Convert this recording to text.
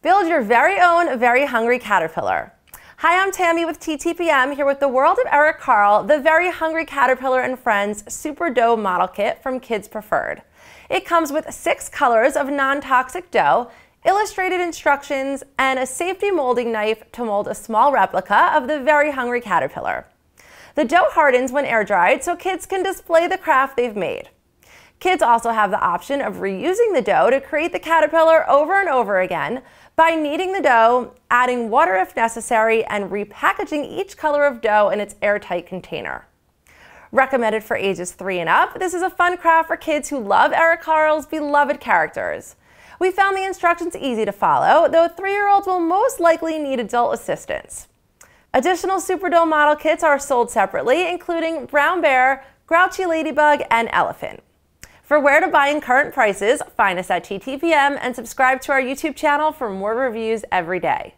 Build your very own very hungry caterpillar. Hi, I'm Tammy with TTPM here with the world of Eric Carl, the Very Hungry Caterpillar and Friends Super Dough Model Kit from Kids Preferred. It comes with six colors of non-toxic dough, illustrated instructions, and a safety molding knife to mold a small replica of the Very Hungry Caterpillar. The dough hardens when air dried so kids can display the craft they've made. Kids also have the option of reusing the dough to create the caterpillar over and over again by kneading the dough, adding water if necessary, and repackaging each color of dough in its airtight container. Recommended for ages 3 and up, this is a fun craft for kids who love Eric Carle's beloved characters. We found the instructions easy to follow, though 3-year-olds will most likely need adult assistance. Additional Super Dough model kits are sold separately, including Brown Bear, Grouchy Ladybug, and Elephant. For where to buy and current prices, find us at TTPM and subscribe to our YouTube channel for more reviews every day.